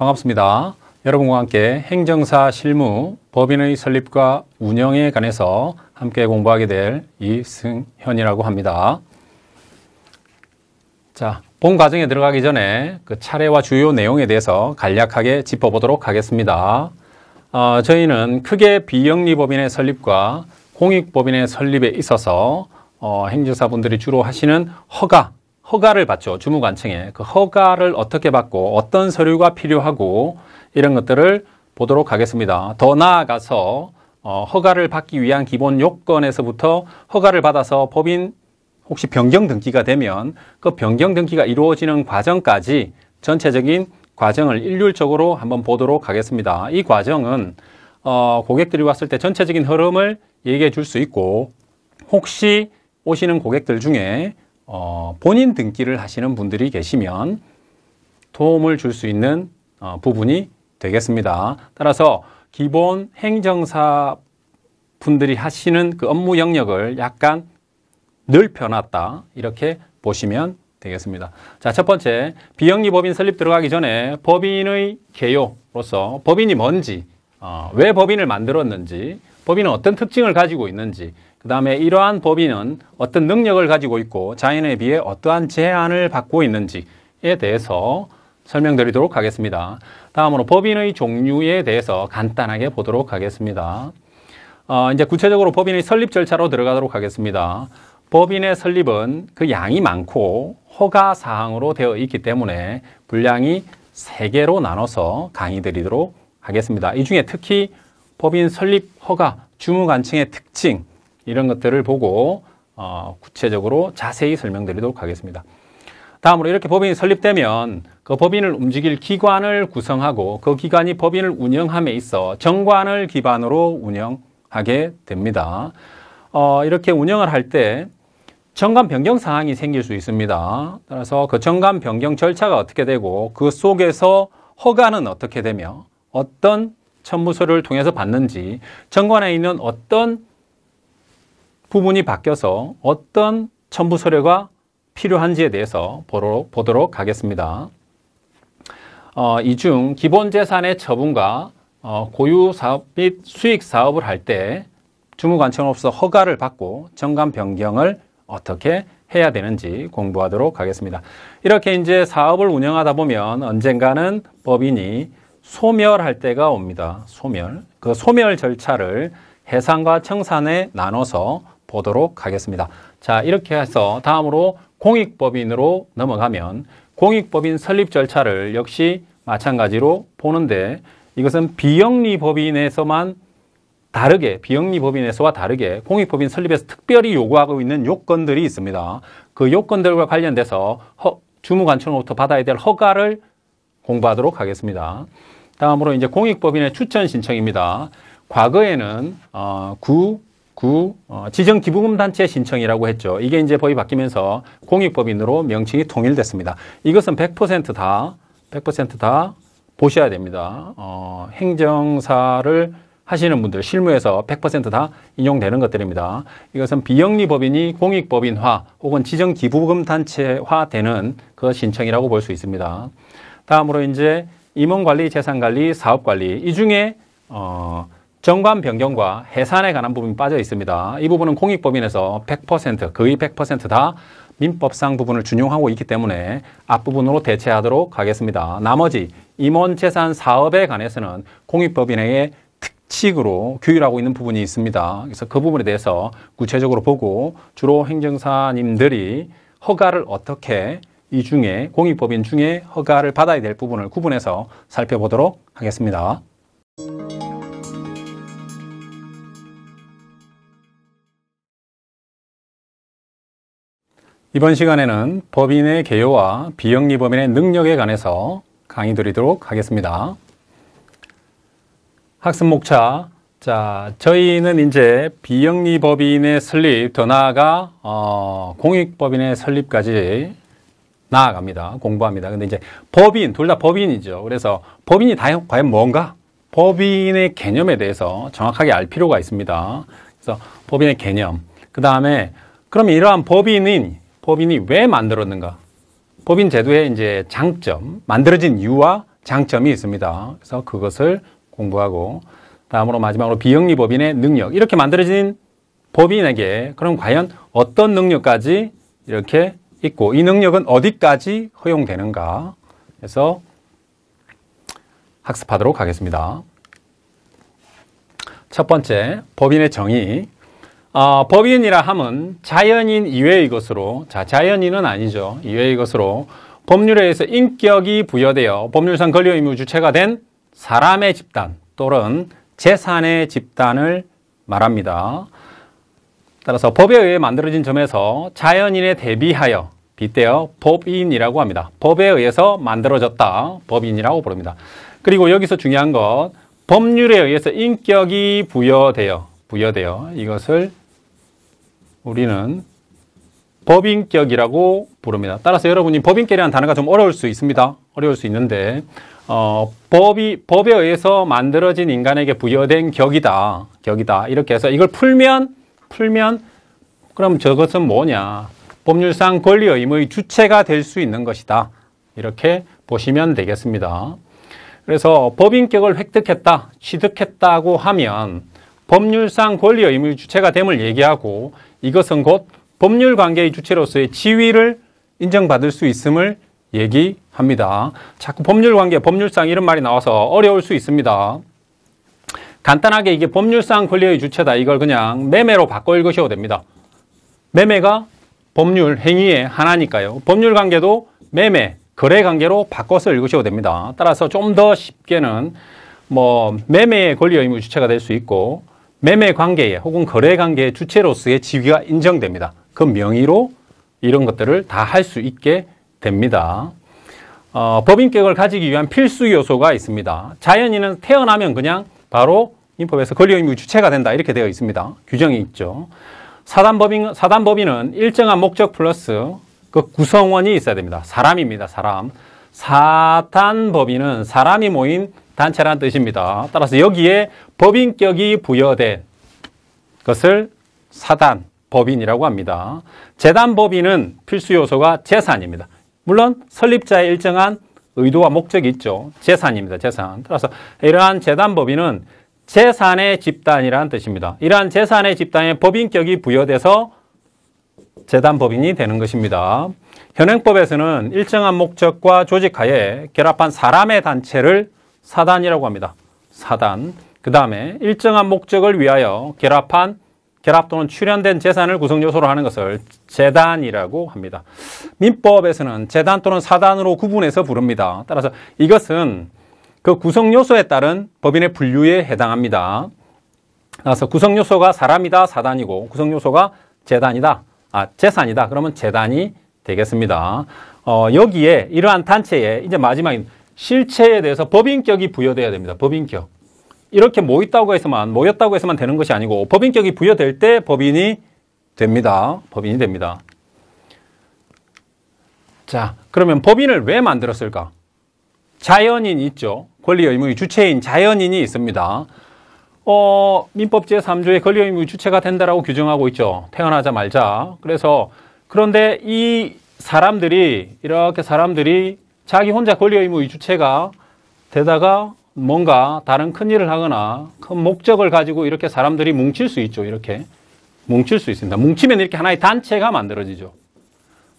반갑습니다. 여러분과 함께 행정사 실무, 법인의 설립과 운영에 관해서 함께 공부하게 될 이승현이라고 합니다. 자, 본 과정에 들어가기 전에 그 차례와 주요 내용에 대해서 간략하게 짚어보도록 하겠습니다. 어, 저희는 크게 비영리법인의 설립과 공익법인의 설립에 있어서 어, 행정사분들이 주로 하시는 허가 허가를 받죠. 주무관청에. 그 허가를 어떻게 받고 어떤 서류가 필요하고 이런 것들을 보도록 하겠습니다. 더 나아가서 어, 허가를 받기 위한 기본 요건에서부터 허가를 받아서 법인 혹시 변경 등기가 되면 그 변경 등기가 이루어지는 과정까지 전체적인 과정을 일률적으로 한번 보도록 하겠습니다. 이 과정은 어, 고객들이 왔을 때 전체적인 흐름을 얘기해 줄 수 있고 혹시 오시는 고객들 중에 어, 본인 등기를 하시는 분들이 계시면 도움을 줄 수 있는 어, 부분이 되겠습니다. 따라서 기본 행정사 분들이 하시는 그 업무 영역을 약간 넓혀놨다 이렇게 보시면 되겠습니다. 자, 첫 번째 비영리 법인 설립 들어가기 전에 법인의 개요로서 법인이 뭔지, 어, 왜 법인을 만들었는지, 법인은 어떤 특징을 가지고 있는지 그 다음에 이러한 법인은 어떤 능력을 가지고 있고 자연에 비해 어떠한 제한을 받고 있는지에 대해서 설명드리도록 하겠습니다. 다음으로 법인의 종류에 대해서 간단하게 보도록 하겠습니다. 어, 이제 구체적으로 법인의 설립 절차로 들어가도록 하겠습니다. 법인의 설립은 그 양이 많고 허가 사항으로 되어 있기 때문에 분량이 세개로 나눠서 강의 드리도록 하겠습니다. 이 중에 특히 법인 설립 허가, 주무 관청의 특징 이런 것들을 보고 어, 구체적으로 자세히 설명드리도록 하겠습니다. 다음으로 이렇게 법인이 설립되면 그 법인을 움직일 기관을 구성하고 그 기관이 법인을 운영함에 있어 정관을 기반으로 운영하게 됩니다. 어, 이렇게 운영을 할 때 정관 변경 사항이 생길 수 있습니다. 따라서 그 정관 변경 절차가 어떻게 되고 그 속에서 허가는 어떻게 되며 어떤 천무소를 통해서 받는지 정관에 있는 어떤 부분이 바뀌어서 어떤 천부 서류가 필요한지에 대해서 보도록, 보도록 하겠습니다. 어, 이중 기본 재산의 처분과 어, 고유 사업 및 수익 사업을 할 때 주무관청으로서 허가를 받고 정관 변경을 어떻게 해야 되는지 공부하도록 하겠습니다. 이렇게 이제 사업을 운영하다 보면 언젠가는 법인이 소멸할 때가 옵니다. 소멸. 그 소멸 절차를 해상과 청산에 나눠서 보도록 하겠습니다. 자, 이렇게 해서 다음으로 공익법인으로 넘어가면 공익법인 설립 절차를 역시 마찬가지로 보는데 이것은 비영리 법인에서만 다르게 비영리 법인에서와 다르게 공익법인 설립에서 특별히 요구하고 있는 요건들이 있습니다. 그 요건들과 관련돼서 주무관청으로부터 받아야 될 허가를 공부하도록 하겠습니다. 다음으로 이제 공익법인의 추천 신청입니다. 과거에는 어, 구, 구 어, 지정 기부금 단체 신청이라고 했죠. 이게 이제 법이 바뀌면서 공익법인으로 명칭이 통일됐습니다. 이것은 100%다 100%다 보셔야 됩니다. 어, 행정사를 하시는 분들 실무에서 100%다 인용되는 것들입니다. 이것은 비영리 법인이 공익 법인화 혹은 지정 기부금 단체화 되는 그 신청이라고 볼 수 있습니다. 다음으로 이제 임원관리, 재산관리, 사업관리 이 중에 어, 정관 변경과 해산에 관한 부분이 빠져 있습니다. 이 부분은 공익법인에서 100% 거의 100%다 민법상 부분을 준용하고 있기 때문에 앞부분으로 대체하도록 하겠습니다. 나머지 임원 재산 사업에 관해서는 공익법인에게 특칙으로 규율하고 있는 부분이 있습니다. 그래서 그 부분에 대해서 구체적으로 보고 주로 행정사님들이 허가를 어떻게 이 중에 공익법인 중에 허가를 받아야 될 부분을 구분해서 살펴보도록 하겠습니다. 이번 시간에는 법인의 개요와 비영리법인의 능력에 관해서 강의 드리도록 하겠습니다. 학습 목차 자, 저희는 이제 비영리 법인의 설립, 더 나아가 어, 공익 법인의 설립까지 나아갑니다. 공부합니다. 근데 이제 법인, 둘 다 법인이죠. 그래서 법인이 과연 뭔가? 법인의 개념에 대해서 정확하게 알 필요가 있습니다. 그래서 법인의 개념. 그 다음에 그럼 이러한 법인인 법인이 왜 만들었는가? 법인 제도의 이제 장점, 만들어진 이유와 장점이 있습니다. 그래서 그것을 공부하고 다음으로 마지막으로 비영리 법인의 능력. 이렇게 만들어진 법인에게 그럼 과연 어떤 능력까지 이렇게 있고 이 능력은 어디까지 허용되는가 해서 학습하도록 하겠습니다. 첫 번째, 법인의 정의. 어, 법인이라 함은 자연인 이외의 것으로, 자, 자연인은 아니죠. 이외의 것으로 법률에 의해서 인격이 부여되어 법률상 권리 의무 주체가 된 사람의 집단 또는 재산의 집단을 말합니다. 따라서 법에 의해 만들어진 점에서 자연인에 대비하여 빗대어 법인이라고 합니다. 법에 의해서 만들어졌다. 법인이라고 부릅니다. 그리고 여기서 중요한 것 법률에 의해서 인격이 부여되어 부여되어 이것을 우리는 법인격이라고 부릅니다. 따라서 여러분이 법인격이라는 단어가 좀 어려울 수 있습니다. 어려울 수 있는데 어, 법이 법에 의해서 만들어진 인간에게 부여된 격이다. 격이다. 이렇게 해서 이걸 풀면 풀면 그럼 저것은 뭐냐? 법률상 권리 의무의 주체가 될 수 있는 것이다. 이렇게 보시면 되겠습니다. 그래서 법인격을 획득했다, 취득했다고 하면 법률상 권리 의무의 주체가 됨을 얘기하고 이것은 곧 법률 관계의 주체로서의 지위를 인정받을 수 있음을 얘기합니다. 자꾸 법률 관계, 법률상 이런 말이 나와서 어려울 수 있습니다. 간단하게 이게 법률상 권리의 주체다. 이걸 그냥 매매로 바꿔 읽으셔도 됩니다. 매매가 법률 행위의 하나니까요. 법률 관계도 매매, 거래 관계로 바꿔서 읽으셔도 됩니다. 따라서 좀 더 쉽게는 뭐 매매의 권리 의무 의 주체가 될 수 있고 매매 관계에 혹은 거래 관계의 주체로서의 지위가 인정됩니다. 그 명의로 이런 것들을 다 할 수 있게 됩니다. 어, 법인격을 가지기 위한 필수 요소가 있습니다. 자연인은 태어나면 그냥 바로 민법에서 권리의무 주체가 된다 이렇게 되어 있습니다. 규정이 있죠. 사단법인, 사단법인은 일정한 목적 플러스 그 구성원이 있어야 됩니다. 사람입니다. 사람. 사단법인은 사람이 모인 단체라는 뜻입니다. 따라서 여기에 법인격이 부여된 것을 사단, 법인이라고 합니다. 재단 법인은 필수 요소가 재산입니다. 물론 설립자의 일정한 의도와 목적이 있죠. 재산입니다. 재산. 따라서 이러한 재단 법인은 재산의 집단이라는 뜻입니다. 이러한 재산의 집단에 법인격이 부여돼서 재단 법인이 되는 것입니다. 현행법에서는 일정한 목적과 조직하에 결합한 사람의 단체를 사단이라고 합니다. 사단. 그 다음에 일정한 목적을 위하여 결합한 결합 또는 출연된 재산을 구성요소로 하는 것을 재단이라고 합니다. 민법에서는 재단 또는 사단으로 구분해서 부릅니다. 따라서 이것은 그 구성요소에 따른 법인의 분류에 해당합니다. 따라서 구성요소가 사람이다 사단이고 구성요소가 재단이다 아 재산이다 그러면 재단이 되겠습니다. 어, 여기에 이러한 단체에 이제 마지막 인 실체에 대해서 법인격이 부여돼야 됩니다. 법인격. 이렇게 모였다고 해서만 모였다고 해서만 되는 것이 아니고 법인격이 부여될 때 법인이 됩니다. 법인이 됩니다. 자, 그러면 법인을 왜 만들었을까? 자연인 있죠. 권리 의무의 주체인 자연인이 있습니다. 어, 민법 제3조의 권리 의무의 주체가 된다라고 규정하고 있죠. 태어나자 말자. 그래서 그런데 이 사람들이 이렇게 사람들이 자기 혼자 권리 의무의 주체가 되다가 뭔가 다른 큰 일을 하거나 큰 목적을 가지고 이렇게 사람들이 뭉칠 수 있죠. 이렇게 뭉칠 수 있습니다. 뭉치면 이렇게 하나의 단체가 만들어지죠.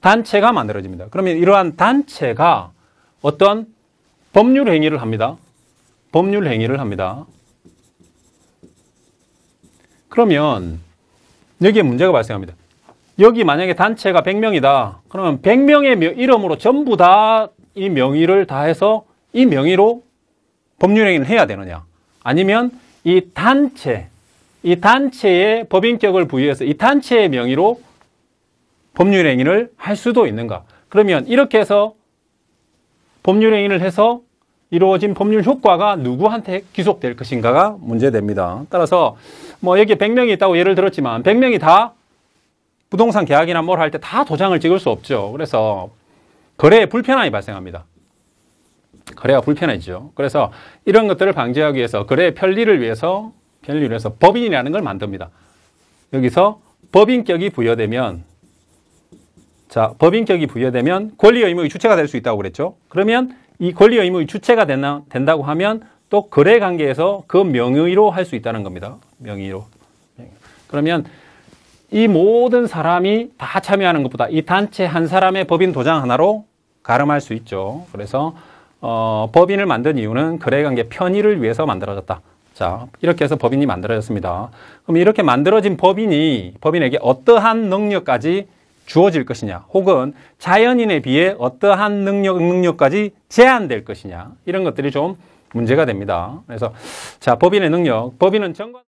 단체가 만들어집니다. 그러면 이러한 단체가 어떤 법률 행위를 합니다. 법률 행위를 합니다. 그러면 여기에 문제가 발생합니다. 여기 만약에 단체가 100명이다. 그러면 100명의 이름으로 전부 다 이 명의를 다 해서 이 명의로 법률행위를 해야 되느냐 아니면 이 단체 이 단체의 법인격을 부여해서 이 단체의 명의로 법률행위를 할 수도 있는가 그러면 이렇게 해서 법률행위를 해서 이루어진 법률 효과가 누구한테 귀속될 것인가가 문제됩니다. 따라서 뭐 여기 100명이 있다고 예를 들었지만 100명이 다 부동산 계약이나 뭘 할 때 다 도장을 찍을 수 없죠. 그래서 거래에 불편함이 발생합니다. 거래가 불편해지죠. 그래서 이런 것들을 방지하기 위해서 거래의 편리를 위해서 편리를 위해서 법인이라는 걸 만듭니다. 여기서 법인격이 부여되면 자 법인격이 부여되면 권리 의무의 주체가 될 수 있다고 그랬죠. 그러면 이 권리 의무의 주체가 된다, 된다고 하면 또 거래 관계에서 그 명의로 할 수 있다는 겁니다. 명의로. 그러면 이 모든 사람이 다 참여하는 것보다 이 단체 한 사람의 법인 도장 하나로 가름할 수 있죠. 그래서 어, 법인을 만든 이유는 거래관계 편의를 위해서 만들어졌다. 자, 이렇게 해서 법인이 만들어졌습니다. 그럼 이렇게 만들어진 법인이 법인에게 어떠한 능력까지 주어질 것이냐, 혹은 자연인에 비해 어떠한 능력, 능력까지 제한될 것이냐, 이런 것들이 좀 문제가 됩니다. 그래서, 자, 법인의 능력, 법인은 정관,